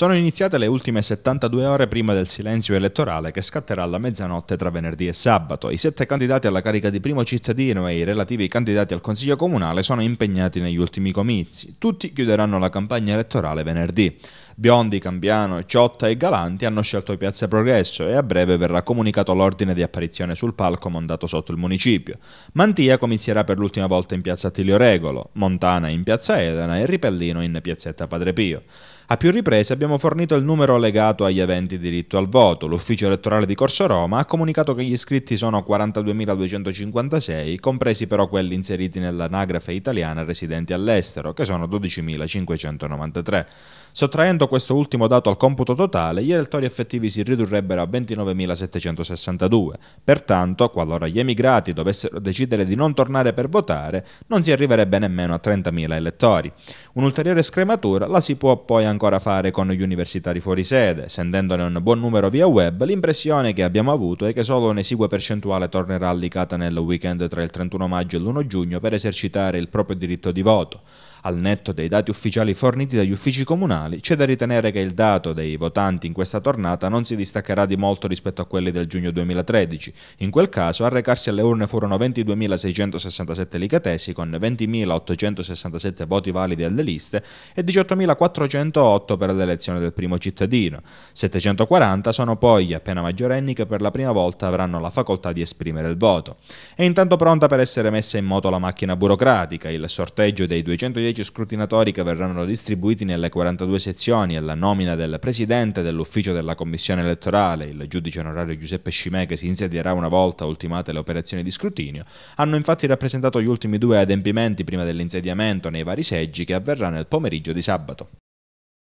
Sono iniziate le ultime 72 ore prima del silenzio elettorale che scatterà alla mezzanotte tra venerdì e sabato. I sette candidati alla carica di primo cittadino e i relativi candidati al Consiglio Comunale sono impegnati negli ultimi comizi. Tutti chiuderanno la campagna elettorale venerdì. Biondi, Cambiano, Ciotta e Galanti hanno scelto Piazza Progresso e a breve verrà comunicato l'ordine di apparizione sul palco mandato sotto il municipio. Mantia comizierà per l'ultima volta in Piazza Tilio Regolo, Montana in Piazza Elena e Ripellino in Piazzetta Padre Pio. A più riprese abbiamo fornito il numero legato agli aventi diritto al voto. L'ufficio elettorale di Corso Roma ha comunicato che gli iscritti sono 42.256, compresi però quelli inseriti nell'anagrafe italiana residenti all'estero, che sono 12.593. Sottraendo questo ultimo dato al computo totale, gli elettori effettivi si ridurrebbero a 29.762. Pertanto, qualora gli emigrati dovessero decidere di non tornare per votare, non si arriverebbe nemmeno a 30.000 elettori. Un'ulteriore scrematura la si può poi anche ancora fare con gli universitari fuori sede, sentendone un buon numero via web, l'impressione che abbiamo avuto è che solo un'esigua percentuale tornerà allicata nel weekend tra il 31 maggio e l'1 giugno per esercitare il proprio diritto di voto, al netto dei dati ufficiali forniti dagli uffici comunali, c'è da ritenere che il dato dei votanti in questa tornata non si distaccherà di molto rispetto a quelli del giugno 2013. In quel caso a recarsi alle urne furono 22.667 licatesi con 20.867 voti validi alle liste e 18.408 per l'elezione del primo cittadino. 740 sono poi gli appena maggiorenni che per la prima volta avranno la facoltà di esprimere il voto. È intanto pronta per essere messa in moto la macchina burocratica, il sorteggio dei 210 invece scrutinatori che verranno distribuiti nelle 42 sezioni alla nomina del Presidente dell'Ufficio della Commissione elettorale, il giudice onorario Giuseppe Scimè che si insedierà una volta ultimate le operazioni di scrutinio, hanno infatti rappresentato gli ultimi due adempimenti prima dell'insediamento nei vari seggi che avverrà nel pomeriggio di sabato.